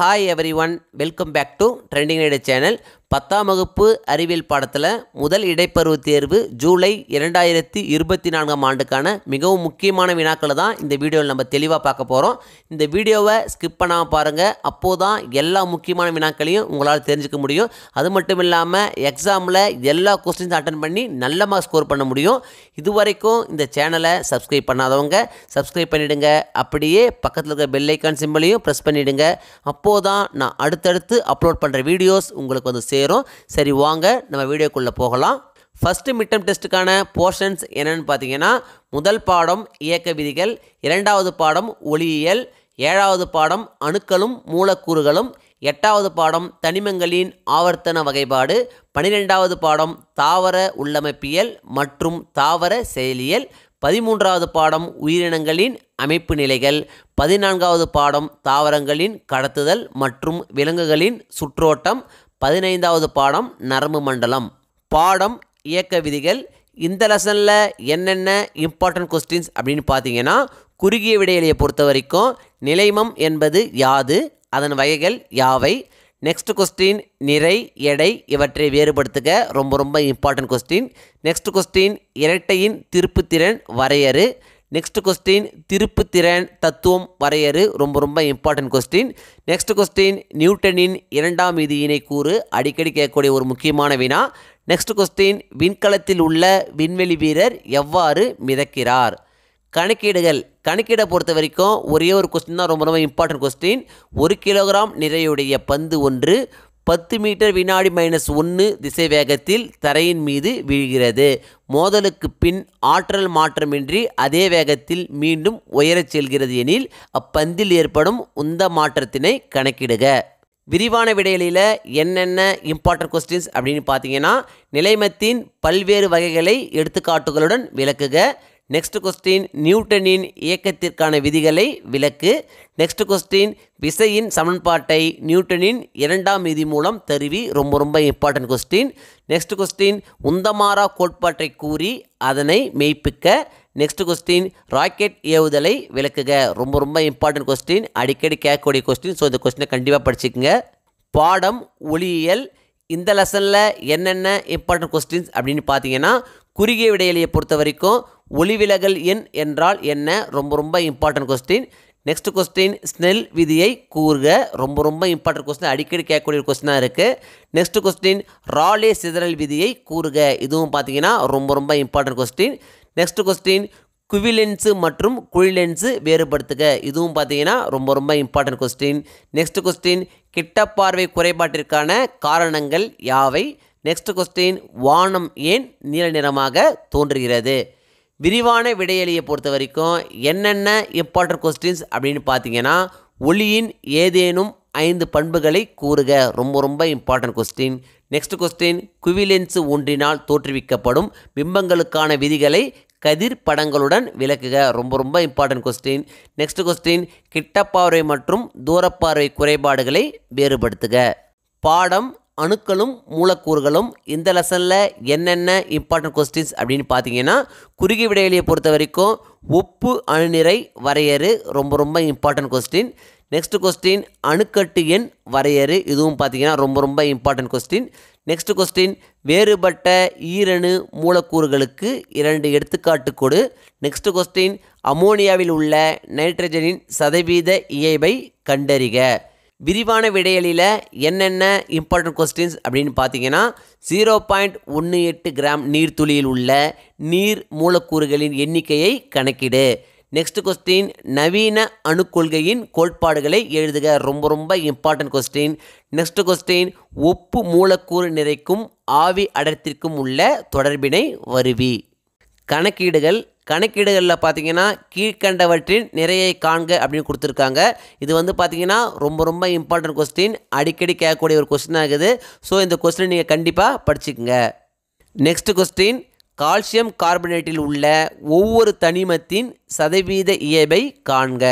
Hi everyone, welcome back to Trending Radar channel. பத்தாம் வகுப்பு அறிவியல் பாடத்தில் முதல் இடைப்பருவ தேர்வு ஜூலை இரண்டாயிரத்தி இருபத்தி நான்காம் ஆண்டுக்கான மிகவும் முக்கியமான வினாக்களை தான் இந்த வீடியோவில் நம்ம தெளிவாக பார்க்க போகிறோம் இந்த வீடியோவை ஸ்கிப் பண்ணாமல் பாருங்கள் அப்போது தான் எல்லா முக்கியமான வினாக்களையும் உங்களால் தெரிஞ்சுக்க முடியும் அது மட்டும் இல்லாமல் எக்ஸாமில் எல்லா கொஸ்டின்ஸ் அட்டன் பண்ணி நல்ல மார்க் ஸ்கோர் பண்ண முடியும் இது வரைக்கும் இந்த சேனலை சப்ஸ்கிரைப் பண்ணாதவங்க சப்ஸ்கிரைப் பண்ணிவிடுங்க அப்படியே பக்கத்தில் இருக்கிற பெல்லைக்கான் சிம்பிளையும் ப்ரெஸ் பண்ணிவிடுங்க அப்போது தான் நான் அடுத்தடுத்து அப்லோட் பண்ணுற வீடியோஸ் உங்களுக்கு வந்து சே சேரும் சரி வாங்க நம்ம வீடியோக்குள்ளே போகலாம் ஃபஸ்ட்டு மிட் டெஸ்ட்டுக்கான போர்ஷன்ஸ் என்னென்னு பார்த்தீங்கன்னா முதல் பாடம் இயக்க விதிகள் இரண்டாவது பாடம் ஒளியியல் ஏழாவது பாடம் அணுக்களும் மூலக்கூறுகளும் எட்டாவது பாடம் தனிமங்களின் ஆவர்த்தன வகைப்பாடு பனிரெண்டாவது பாடம் தாவர உள்ளமைப்பியல் மற்றும் தாவர செயலியல் பதிமூன்றாவது பாடம் உயிரினங்களின் அமைப்பு நிலைகள் பதினான்காவது பாடம் தாவரங்களின் கடத்துதல் மற்றும் விலங்குகளின் சுற்றோட்டம் பதினைந்தாவது பாடம் நரம்பு மண்டலம் பாடம் இயக்க விதிகள் இந்த லெசனில் என்னென்ன இம்பார்ட்டன்ட் கொஸ்டின்ஸ் அப்படின்னு பார்த்தீங்கன்னா குறுகிய விடையிலையை பொறுத்த வரைக்கும் நிலைமம் என்பது யாது அதன் வகைகள் யாவை நெக்ஸ்ட் கொஸ்டின் நிறை எடை இவற்றை வேறுபடுத்துக ரொம்ப ரொம்ப இம்பார்ட்டன்ட் கொஸ்டின் நெக்ஸ்ட் கொஸ்டின் இரட்டையின் திருப்புத்திறன் வரையறு நெக்ஸ்ட் கொஸ்டின் திருப்புத்திறன் தத்துவம் வரையறு ரொம்ப ரொம்ப இம்பார்ட்டன்ட் கொஸ்டின் நெக்ஸ்ட் கொஸ்டின் நியூட்டனின் இரண்டாம் விதி கூறு அடிக்கடி கேட்கக்கூடிய ஒரு முக்கியமான வினா நெக்ஸ்ட் கொஸ்டின் விண்கலத்தில் உள்ள விண்வெளி வீரர் எவ்வாறு மிதக்கிறார் கணக்கீடுகள் கணக்கீடை பொறுத்த வரைக்கும் ஒரே ஒரு கொஸ்டின் தான் ரொம்ப ரொம்ப இம்பார்ட்டன்ட் கொஸ்டின் ஒரு கிலோகிராம் நிறையுடைய பந்து ஒன்று பத்து மீட்டர் வினாடி மைனஸ் ஒன்று திசை வேகத்தில் தரையின் மீது வீழ்கிறது மோதலுக்கு பின் ஆற்றல் மாற்றமின்றி அதே வேகத்தில் மீண்டும் உயரச் செல்கிறது எனில் அப்பந்தில் ஏற்படும் உந்த மாற்றத்தினை கணக்கிடுக விரிவான விடையில என்னென்ன இம்பார்ட்டன்ட் கொஸ்டின்ஸ் அப்படின்னு பார்த்தீங்கன்னா நிலைமத்தின் பல்வேறு வகைகளை எடுத்துக்காட்டுகளுடன் விளக்குக நெக்ஸ்ட் கொஸ்டின் நியூட்டனின் இயக்கத்திற்கான விதிகளை விளக்கு நெக்ஸ்ட் கொஸ்டின் விசையின் சமன்பாட்டை நியூட்டனின் இரண்டாம் விதி மூலம் தருவி ரொம்ப ரொம்ப இம்பார்ட்டன்ட் கொஸ்டின் நெக்ஸ்ட் கொஸ்டின் உந்தமாரா கோட்பாட்டை கூறி அதனை மெய்ப்பிக்க நெக்ஸ்ட் கொஸ்டின் ராக்கெட் ஏவுதலை விளக்குக ரொம்ப ரொம்ப இம்பார்ட்டன்ட் கொஸ்டின் அடிக்கடி கேட்கக்கூடிய கொஸ்டின் ஸோ இந்த கொஸ்டினை கண்டிப்பாக படிச்சுக்கோங்க பாடம் ஒளியியல் இந்த லெசனில் என்னென்ன இம்பார்ட்டன்ட் கொஸ்டின்ஸ் அப்படின்னு பார்த்தீங்கன்னா குறுகிய விடையிலையை பொறுத்த வரைக்கும் ஒளிவிலகல் எண் என்றால் என்ன ரொம்ப ரொம்ப important question next question Snell விதியை கூறுக ரொம்ப ரொம்ப இம்பார்ட்டன்ட் கொஸ்டின் அடிக்கடி கேட்கக்கூடிய கொஸ்டினாக இருக்குது நெக்ஸ்ட் கொஸ்டின் ராலே சிதறல் விதியை கூறுக இதுவும் பார்த்தீங்கன்னா ரொம்ப ரொம்ப இம்பார்ட்டன்ட் கொஸ்டின் நெக்ஸ்ட் கொஸ்டின் குவிலென்ஸு மற்றும் குழிலென்ஸு வேறுபடுத்துக இதுவும் பார்த்தீங்கன்னா ரொம்ப ரொம்ப இம்பார்ட்டன்ட் கொஸ்டின் நெக்ஸ்ட் கொஸ்டின் கிட்ட பார்வை குறைபாட்டிற்கான காரணங்கள் யாவை நெக்ஸ்ட் கொஸ்டின் வானம் ஏன் நீல நிறமாக தோன்றுகிறது விரிவான விடையலியை பொறுத்த வரைக்கும் என்னென்ன இம்பார்ட்டன்ட் கொஸ்டின்ஸ் அப்படின்னு பார்த்தீங்கன்னா ஒளியின் ஏதேனும் ஐந்து பண்புகளை கூறுக ரொம்ப ரொம்ப இம்பார்ட்டன்ட் கொஸ்டின் நெக்ஸ்ட் கொஸ்டின் குவிலென்ஸு ஒன்றினால் தோற்றுவிக்கப்படும் பிம்பங்களுக்கான விதிகளை கதிர் படங்களுடன் விளக்குக ரொம்ப ரொம்ப இம்பார்ட்டன்ட் கொஸ்டின் நெக்ஸ்ட் கொஸ்டின் கிட்டப்பார்வை மற்றும் தூரப்பார்வை குறைபாடுகளை வேறுபடுத்துக பாடம் அணுக்களும் மூலக்கூறுகளும் இந்த லெசனில் என்னென்ன இம்பார்ட்டன்ட் கொஸ்டின்ஸ் அப்படின்னு பார்த்தீங்கன்னா குறுகிய விடையிலையை பொறுத்த வரைக்கும் உப்பு அணுநிறை வரையறு ரொம்ப ரொம்ப இம்பார்ட்டன்ட் கொஸ்டின் நெக்ஸ்ட் கொஸ்டின் அணுக்கட்டு எண் வரையறு இதுவும் பார்த்தீங்கன்னா ரொம்ப ரொம்ப இம்பார்ட்டன்ட் கொஸ்டின் நெக்ஸ்ட் கொஸ்டின் வேறுபட்ட ஈரணு மூலக்கூறுகளுக்கு இரண்டு எடுத்துக்காட்டு கொடு நெக்ஸ்ட் கொஸ்டின் அமோனியாவில் உள்ள நைட்ரஜனின் சதவீத இயைபை கண்டறிக விரிவான விடையலில் என்னென்ன இம்பார்ட்டன்ட் கொஸ்டின்ஸ் அப்படின்னு பார்த்தீங்கன்னா ஜீரோ பாயிண்ட் ஒன்று எட்டு கிராம் நீர்த்துளியில் உள்ள நீர் மூலக்கூறுகளின் எண்ணிக்கையை கணக்கிடு நெக்ஸ்ட் கொஸ்டின் நவீன அணுக்கொள்கையின் கோட்பாடுகளை எழுதுக ரொம்ப ரொம்ப இம்பார்ட்டன்ட் கொஸ்டின் நெக்ஸ்ட் கொஸ்டின் ஒப்பு மூலக்கூறு நிறைக்கும் ஆவி அடர்த்திற்கும் உள்ள தொடர்பினை வருவி கணக்கீடுகள் கணக்கீடுகளில் பார்த்தீங்கன்னா கீழ்கண்டவற்றின் நிறையை காண்க அப்படின்னு கொடுத்துருக்காங்க இது வந்து பார்த்தீங்கன்னா ரொம்ப ரொம்ப இம்பார்ட்டன்ட் கொஸ்டின் அடிக்கடி கேட்கக்கூடிய ஒரு கொஸ்டின் ஆகுது ஸோ இந்த கொஸ்டின் நீங்கள் கண்டிப்பாக படிச்சுக்கோங்க நெக்ஸ்ட் கொஸ்டின் கால்சியம் கார்பனேட்டில் உள்ள ஒவ்வொரு தனிமத்தின் சதவீத இயல்பை காண்க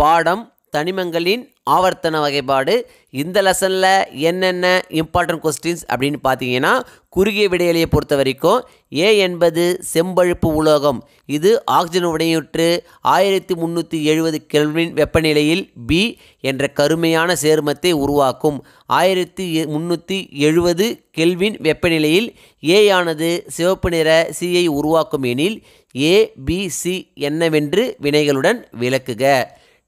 பாடம் தனிமங்களின் ஆவர்த்தன வகைப்பாடு இந்த லெசனில் என்னென்ன இம்பார்ட்டன்ட் கொஸ்டின்ஸ் அப்படின்னு பார்த்தீங்கன்னா குறுகிய விடையிலையை பொறுத்த வரைக்கும் ஏ என்பது செம்பழுப்பு உலோகம் இது ஆக்சிஜன் உடையுற்று ஆயிரத்தி முந்நூற்றி எழுபது கெல்வின் வெப்பநிலையில் பி என்ற கருமையான சேர்மத்தை உருவாக்கும் ஆயிரத்தி முந்நூற்றி எழுபது கெல்வின் வெப்பநிலையில் ஏயானது சிவப்பு நிற சியை உருவாக்கும் எனில் ஏபிசி என்னவென்று வினைகளுடன் விளக்குக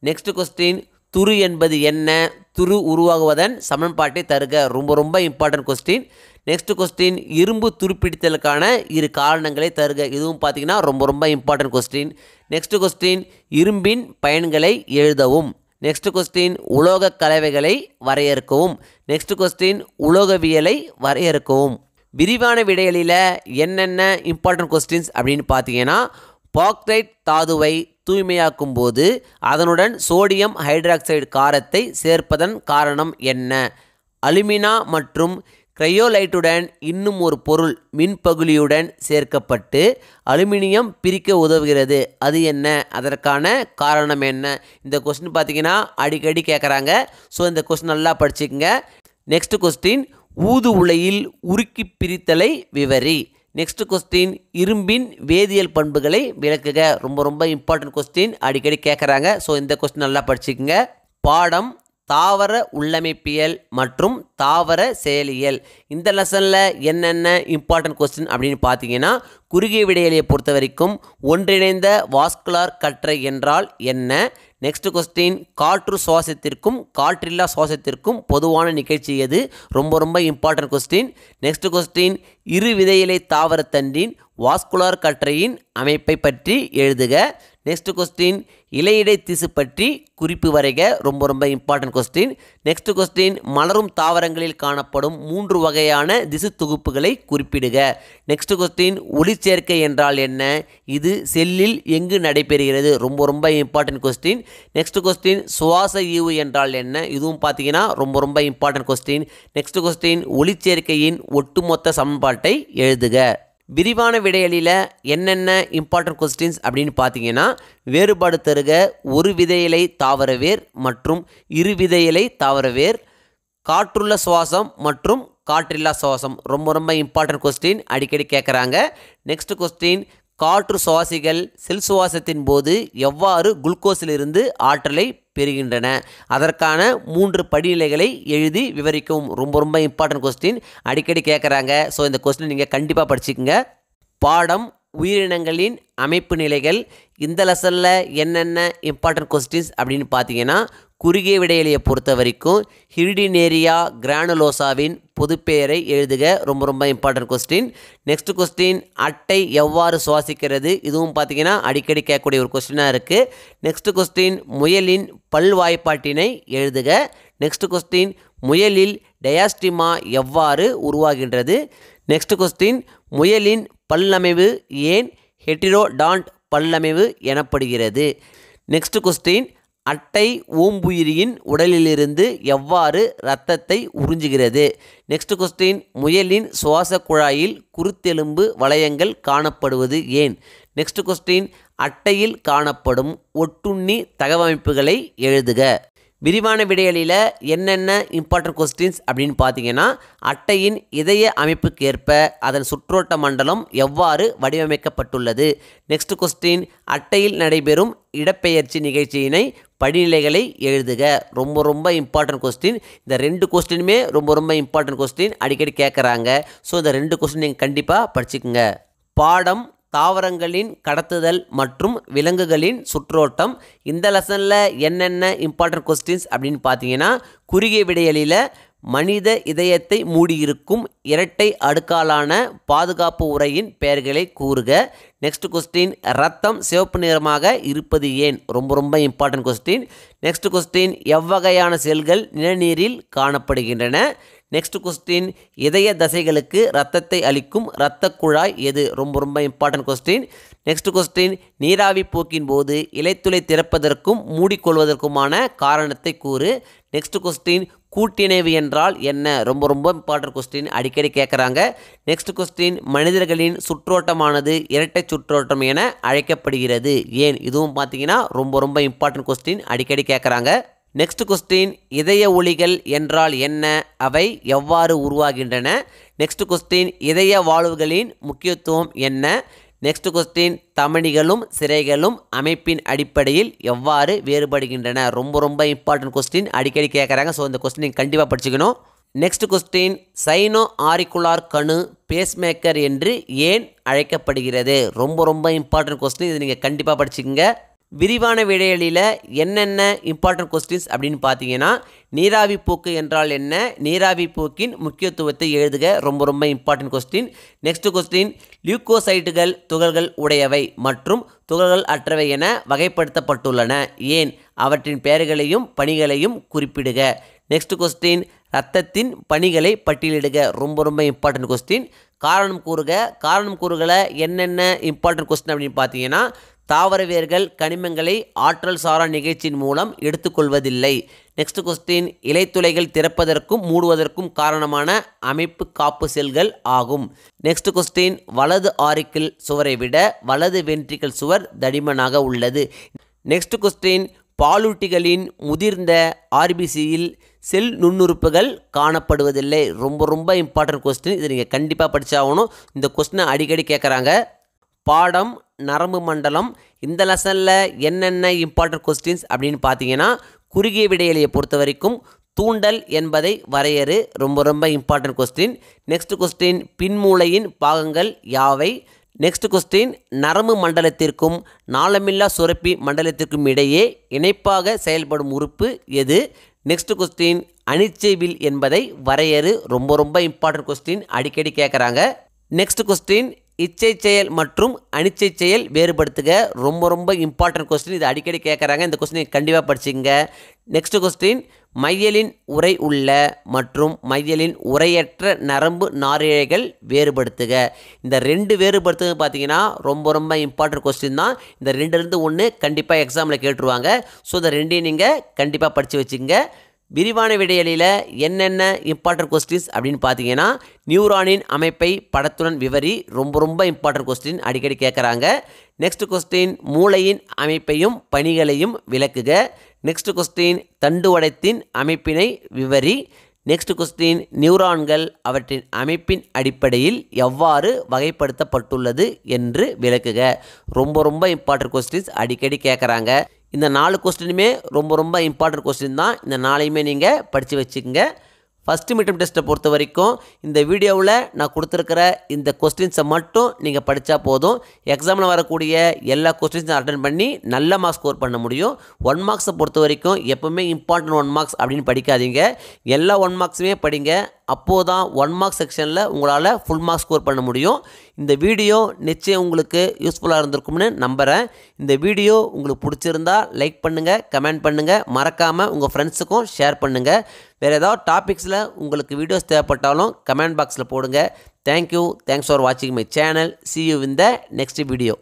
நெக்ஸ்ட் கொஸ்டின் துரு என்பது என்ன துரு உருவாகுவதன் சமன்பாட்டை தருக ரொம்ப ரொம்ப இம்பார்ட்டன்ட் கொஸ்டின் நெக்ஸ்ட் கொஸ்டின் இரும்பு துருப்பிடித்தலுக்கான இரு காரணங்களை தருக இதுவும் பார்த்திங்கன்னா ரொம்ப ரொம்ப இம்பார்ட்டன்ட் கொஸ்டின் நெக்ஸ்ட் கொஸ்டின் இரும்பின் பயன்களை எழுதவும் நெக்ஸ்ட் கொஸ்டின் உலோக கலவைகளை வரையறுக்கவும் நெக்ஸ்ட் கொஸ்டின் உலோகவியலை வரையறுக்கவும் விரிவான விடையலில் என்னென்ன இம்பார்ட்டன்ட் கொஸ்டின்ஸ் அப்படின்னு பார்த்தீங்கன்னா பாக்சைட் தாதுவை தூய்மையாக்கும் போது அதனுடன் சோடியம் ஹைட்ராக்சைடு காரத்தை சேர்ப்பதன் காரணம் என்ன அலுமினா மற்றும் கிரையோலைட்டுடன் இன்னும் ஒரு பொருள் மின்பகுலியுடன் சேர்க்கப்பட்டு அலுமினியம் பிரிக்க உதவுகிறது அது என்ன அதற்கான காரணம் என்ன இந்த கொஸ்டின் பார்த்திங்கன்னா அடிக்கடி கேட்குறாங்க ஸோ இந்த கொஸ்டின் நல்லா படிச்சுக்கோங்க நெக்ஸ்ட் கொஸ்டின் ஊது உலையில் உருக்கி பிரித்தலை விவரி நெக்ஸ்ட் கொஸ்டின் இரும்பின் வேதியியல் பண்புகளை விளக்குக ரொம்ப ரொம்ப இம்பார்ட்டன்ட் கொஸ்டின் அடிக்கடி கேட்குறாங்க ஸோ இந்த கொஸ்டின் நல்லா படிச்சுக்கோங்க பாடம் தாவர உள்ளமைப்பியல் மற்றும் தாவர செயலியல் இந்த லெசனில் என்னென்ன இம்பார்ட்டன்ட் கொஸ்டின் அப்படின்னு பார்த்தீங்கன்னா குறுகிய விடையலையை பொறுத்த வரைக்கும் ஒன்றிணைந்த வாஸ்குலார் கற்றை என்றால் என்ன நெக்ஸ்ட் கொஸ்டின் காற்று சுவாசத்திற்கும் காற்றில்லா சுவாசத்திற்கும் பொதுவான நிகழ்ச்சி எது ரொம்ப ரொம்ப இம்பார்ட்டன்ட் கொஸ்டின் நெக்ஸ்ட் கொஸ்டின் இரு விதையிலை தாவரத்தண்டின் வாஸ்குலார் கற்றையின் அமைப்பை பற்றி எழுதுக நெக்ஸ்ட் கொஸ்டின் இலையிடை திசு பற்றி குறிப்பு வரைக ரொம்ப ரொம்ப இம்பார்ட்டன்ட் கொஸ்டின் நெக்ஸ்ட் கொஸ்டின் மலரும் தாவரங்களில் காணப்படும் மூன்று வகையான திசு தொகுப்புகளை குறிப்பிடுக நெக்ஸ்ட் கொஸ்டின் ஒளிச்சேர்க்கை என்றால் என்ன இது செல்லில் எங்கு நடைபெறுகிறது ரொம்ப ரொம்ப இம்பார்ட்டன்ட் கொஸ்டின் நெக்ஸ்ட் கொஸ்டின் சுவாச ஈவு என்றால் என்ன இதுவும் பார்த்தீங்கன்னா ரொம்ப ரொம்ப இம்பார்ட்டன்ட் கொஸ்டின் நெக்ஸ்ட் கொஸ்டின் ஒளிச்சேர்க்கையின் ஒட்டுமொத்த சமன்பாட்டை எழுதுக விரிவான விடையலியில் என்னென்ன இம்பார்ட்டன் கொஸ்டின்ஸ் அப்படின்னு பார்த்தீங்கன்னா வேறுபாடு தருக ஒரு விதையிலை தாவரவேர் மற்றும் இரு விதையிலை தாவரவேர் காற்றுள்ள சுவாசம் மற்றும் காற்றில்லா சுவாசம் ரொம்ப ரொம்ப இம்பார்ட்டன்ட் கொஸ்டின் அடிக்கடி கேட்குறாங்க நெக்ஸ்ட் கொஸ்டின் காற்று சுவாசிகள் செல் சுவாசத்தின் போது எவ்வாறு குளுக்கோஸிலிருந்து ஆற்றலை பெறுகின்றன அதற்கான மூன்று படிநிலைகளை எழுதி விவரிக்கும் ரொம்ப ரொம்ப இம்பார்ட்டன்ட் கொஸ்டின் அடிக்கடி கேட்குறாங்க ஸோ இந்த கொஸ்டின் நீங்கள் கண்டிப்பாக படிச்சுக்கோங்க பாடம் உயிரினங்களின் அமைப்பு நிலைகள் இந்த லெசனில் என்னென்ன இம்பார்ட்டன்ட் கொஸ்டின்ஸ் அப்படின்னு பார்த்தீங்கன்னா குறுகிய விடையிலையை பொறுத்த வரைக்கும் ஹிரிடினேரியா கிரானுலோசாவின் பொதுப்பெயரை எழுதுக ரொம்ப ரொம்ப இம்பார்ட்டன்ட் கொஸ்டின் நெக்ஸ்ட் கொஸ்டின் அட்டை எவ்வாறு சுவாசிக்கிறது இதுவும் பார்த்திங்கன்னா அடிக்கடி கேட்கக்கூடிய ஒரு கொஸ்டினாக இருக்குது நெக்ஸ்ட் கொஸ்டின் முயலின் பல்வாய்ப்பாட்டினை எழுதுக நெக்ஸ்ட் கொஸ்டின் முயலில் டயாஸ்டிமா எவ்வாறு உருவாகின்றது நெக்ஸ்ட் கொஸ்டின் முயலின் பல்லமைவு ஏன் ஹெட்டிரோடான்ட் பல்லமைவு எனப்படுகிறது நெக்ஸ்ட் கொஸ்டின் அட்டை ஓம்புயிரியின் உடலிலிருந்து எவ்வாறு இரத்தத்தை உறிஞ்சுகிறது நெக்ஸ்ட் கொஸ்டின் முயலின் சுவாச குழாயில் குருத்தெலும்பு வளையங்கள் காணப்படுவது ஏன் நெக்ஸ்ட் கொஸ்டின் அட்டையில் காணப்படும் ஒட்டுண்ணி தகவமைப்புகளை எழுதுக விரிவான விடையலியில் என்னென்ன இம்பார்ட்டன்ட் கொஸ்டின்ஸ் அப்படின்னு பார்த்தீங்கன்னா அட்டையின் இதய அமைப்புக்கு ஏற்ப அதன் சுற்றோட்ட மண்டலம் எவ்வாறு வடிவமைக்கப்பட்டுள்ளது நெக்ஸ்ட் கொஸ்டின் அட்டையில் நடைபெறும் இடப்பெயர்ச்சி நிகழ்ச்சியினை படிநிலைகளை எழுதுக ரொம்ப ரொம்ப இம்பார்ட்டன்ட் கொஸ்டின் இந்த ரெண்டு கொஸ்டினுமே ரொம்ப ரொம்ப இம்பார்ட்டன்ட் கொஸ்டின் அடிக்கடி கேட்குறாங்க ஸோ இந்த ரெண்டு கொஸ்டின் நீங்கள் கண்டிப்பாக படிச்சுக்கோங்க பாடம் தாவரங்களின் கடத்துதல் மற்றும் விலங்குகளின் சுற்றோட்டம் இந்த லெசனில் என்னென்ன இம்பார்ட்டன்ட் கொஸ்டின்ஸ் அப்படின்னு பார்த்தீங்கன்னா குறுகிய விடையலில் மனித இதயத்தை மூடியிருக்கும் இரட்டை அடுக்காலான பாதுகாப்பு உரையின் பெயர்களை கூறுக நெக்ஸ்ட் கொஸ்டின் ரத்தம் சிவப்பு நிறமாக இருப்பது ஏன் ரொம்ப ரொம்ப இம்பார்ட்டன்ட் கொஸ்டின் நெக்ஸ்ட் கொஸ்டின் எவ்வகையான செல்கள் நிலநீரில் காணப்படுகின்றன நெக்ஸ்ட் கொஸ்டின் இதய தசைகளுக்கு ரத்தத்தை அளிக்கும் இரத்த குழாய் எது ரொம்ப ரொம்ப இம்பார்ட்டன்ட் கொஸ்டின் நெக்ஸ்ட் கொஸ்டின் நீராவி போக்கின் போது இலைத்துளை திறப்பதற்கும் மூடிக்கொள்வதற்குமான காரணத்தை கூறு நெக்ஸ்ட் கொஸ்டின் கூட்டிணைவு என்றால் என்ன ரொம்ப ரொம்ப இம்பார்ட்டன்ட் கொஸ்டின் அடிக்கடி கேட்குறாங்க நெக்ஸ்ட் கொஸ்டின் மனிதர்களின் சுற்றோட்டமானது இரட்டை சுற்றோட்டம் என அழைக்கப்படுகிறது ஏன் இதுவும் பார்த்தீங்கன்னா ரொம்ப ரொம்ப இம்பார்ட்டன்ட் கொஸ்டின் அடிக்கடி கேட்குறாங்க நெக்ஸ்ட் கொஸ்டின் இதய ஒளிகள் என்றால் என்ன அவை எவ்வாறு உருவாகின்றன நெக்ஸ்ட் கொஸ்டின் இதய வாழ்வுகளின் முக்கியத்துவம் என்ன நெக்ஸ்ட் கொஸ்டின் தமணிகளும் சிறைகளும் அமைப்பின் அடிப்படையில் எவ்வாறு வேறுபடுகின்றன ரொம்ப ரொம்ப இம்பார்ட்டன்ட் கொஸ்டின் அடிக்கடி கேட்குறாங்க ஸோ இந்த கொஸ்டின் கண்டிப்பாக படிச்சுக்கணும் நெக்ஸ்ட் கொஸ்டின் சைனோ ஆரிக்குலார் கணு பேஸ்மேக்கர் என்று ஏன் அழைக்கப்படுகிறது ரொம்ப ரொம்ப இம்பார்ட்டன்ட் கொஸ்டின் இது நீங்கள் கண்டிப்பாக படிச்சுக்கோங்க விரிவான விடையலில் என்னென்ன இம்பார்ட்டன்ட் கொஸ்டின்ஸ் அப்படின்னு பார்த்தீங்கன்னா நீராவி போக்கு என்றால் என்ன நீராவி போக்கின் முக்கியத்துவத்தை எழுதுக ரொம்ப ரொம்ப இம்பார்ட்டன்ட் கொஸ்டின் நெக்ஸ்ட் கொஸ்டின் லியூக்கோசைட்டுகள் துகள்கள் உடையவை மற்றும் துகள்கள் அற்றவை என வகைப்படுத்தப்பட்டுள்ளன ஏன் அவற்றின் பெயர்களையும் பணிகளையும் குறிப்பிடுக நெக்ஸ்ட் கொஸ்டின் ரத்தத்தின் பணிகளை பட்டியலிடுக ரொம்ப ரொம்ப இம்பார்ட்டன்ட் கொஸ்டின் காரணம் கூறுக காரணம் கூறுகளை என்னென்ன இம்பார்ட்டன்ட் கொஸ்டின் அப்படின்னு பார்த்தீங்கன்னா தாவரவியர்கள் கனிமங்களை ஆற்றல் சாரா நிகழ்ச்சியின் மூலம் எடுத்துக்கொள்வதில்லை நெக்ஸ்ட் கொஸ்டின் இலைத்துளைகள் திறப்பதற்கும் மூடுவதற்கும் காரணமான அமைப்பு காப்பு செல்கள் ஆகும் நெக்ஸ்ட் கொஸ்டின் வலது ஆரிக்கிள் சுவரை விட வலது வென்ட்ரிக்கல் சுவர் தடிமனாக உள்ளது நெக்ஸ்ட் கொஸ்டின் பாலூட்டிகளின் முதிர்ந்த ஆர்பிசியில் செல் நுண்ணுறுப்புகள் காணப்படுவதில்லை ரொம்ப ரொம்ப இம்பார்ட்டன்ட் கொஸ்டின் இது நீங்கள் கண்டிப்பாக படித்தாகணும் இந்த கொஸ்டினை அடிக்கடி கேட்குறாங்க பாடம் நரம்பு மண்டலம் இந்த லெசனில் என்னென்ன இம்பார்ட்டன்ட் கொஸ்டின்ஸ் அப்படின்னு பார்த்தீங்கன்னா குறுகிய விடையிலையை பொறுத்த வரைக்கும் தூண்டல் என்பதை வரையறு ரொம்ப ரொம்ப இம்பார்ட்டன்ட் கொஸ்டின் நெக்ஸ்ட் கொஸ்டின் பின்மூளையின் பாகங்கள் யாவை நெக்ஸ்ட் கொஸ்டின் நரம்பு மண்டலத்திற்கும் நாளமில்லா சுரப்பி மண்டலத்திற்கும் இடையே இணைப்பாக செயல்படும் உறுப்பு எது நெக்ஸ்ட் கொஸ்டின் அணிச்சேவில் என்பதை வரையறு ரொம்ப ரொம்ப இம்பார்ட்டன்ட் கொஸ்டின் அடிக்கடி கேட்குறாங்க நெக்ஸ்ட் கொஸ்டின் இச்சை செயல் மற்றும் அனிச்சை செயல் வேறுபடுத்துக ரொம்ப ரொம்ப இம்பார்ட்டன்ட் கொஸ்டின் இது அடிக்கடி கேட்குறாங்க இந்த கொஸ்டினை கண்டிப்பாக படிச்சுங்க நெக்ஸ்ட் கொஸ்டின் மையலின் உரை உள்ள மற்றும் மையலின் உரையற்ற நரம்பு நாரிழைகள் வேறுபடுத்துக இந்த ரெண்டு வேறுபடுத்துங்க பார்த்தீங்கன்னா ரொம்ப ரொம்ப இம்பார்ட்டன்ட் கொஸ்டின் தான் இந்த ரெண்டுலேருந்து ஒன்று கண்டிப்பாக எக்ஸாமில் கேட்டுருவாங்க ஸோ இந்த ரெண்டையும் நீங்கள் கண்டிப்பாக படித்து வச்சுங்க விரிவான விடையலில் என்னென்ன இம்பார்ட்டன்ட் கொஸ்டின்ஸ் அப்படின்னு பார்த்தீங்கன்னா நியூரானின் அமைப்பை படத்துடன் விவரி ரொம்ப ரொம்ப இம்பார்ட்டன்ட் கொஸ்டின் அடிக்கடி கேட்குறாங்க நெக்ஸ்ட் கொஸ்டின் மூளையின் அமைப்பையும் பணிகளையும் விளக்குக நெக்ஸ்ட் கொஸ்டின் வடத்தின் அமைப்பினை விவரி நெக்ஸ்ட் கொஸ்டின் நியூரான்கள் அவற்றின் அமைப்பின் அடிப்படையில் எவ்வாறு வகைப்படுத்தப்பட்டுள்ளது என்று விளக்குக ரொம்ப ரொம்ப இம்பார்ட்டன்ட் கொஸ்டின்ஸ் அடிக்கடி கேட்குறாங்க இந்த நாலு கொஸ்டினுமே ரொம்ப ரொம்ப இம்பார்ட்டன்ட் கொஸ்டின் தான் இந்த நாளையுமே நீங்கள் படித்து வச்சுக்கோங்க ஃபஸ்ட்டு மிட்டம் டெஸ்ட்டை பொறுத்த வரைக்கும் இந்த வீடியோவில் நான் கொடுத்துருக்கிற இந்த கொஸ்டின்ஸை மட்டும் நீங்கள் படித்தா போதும் எக்ஸாமில் வரக்கூடிய எல்லா கொஸ்டின்ஸும் அட்டன் பண்ணி நல்ல மார்க் ஸ்கோர் பண்ண முடியும் ஒன் மார்க்ஸை பொறுத்த வரைக்கும் எப்போவுமே இம்பார்ட்டன்ட் ஒன் மார்க்ஸ் அப்படின்னு படிக்காதீங்க எல்லா ஒன் மார்க்ஸுமே படிங்க அப்போது தான் ஒன் மார்க் செக்ஷனில் உங்களால் ஃபுல் மார்க் ஸ்கோர் பண்ண முடியும் இந்த வீடியோ நிச்சயம் உங்களுக்கு யூஸ்ஃபுல்லாக இருந்திருக்கும்னு நம்புகிறேன் இந்த வீடியோ உங்களுக்கு பிடிச்சிருந்தா லைக் பண்ணுங்கள் கமெண்ட் பண்ணுங்கள் மறக்காமல் உங்கள் ஃப்ரெண்ட்ஸுக்கும் ஷேர் பண்ணுங்கள் வேறு ஏதாவது டாபிக்ஸில் உங்களுக்கு வீடியோஸ் தேவைப்பட்டாலும் கமெண்ட் பாக்ஸில் போடுங்க தேங்க்யூ தேங்க்ஸ் ஃபார் வாட்சிங் மை சேனல் சி யூ இந்த த நெக்ஸ்ட் வீடியோ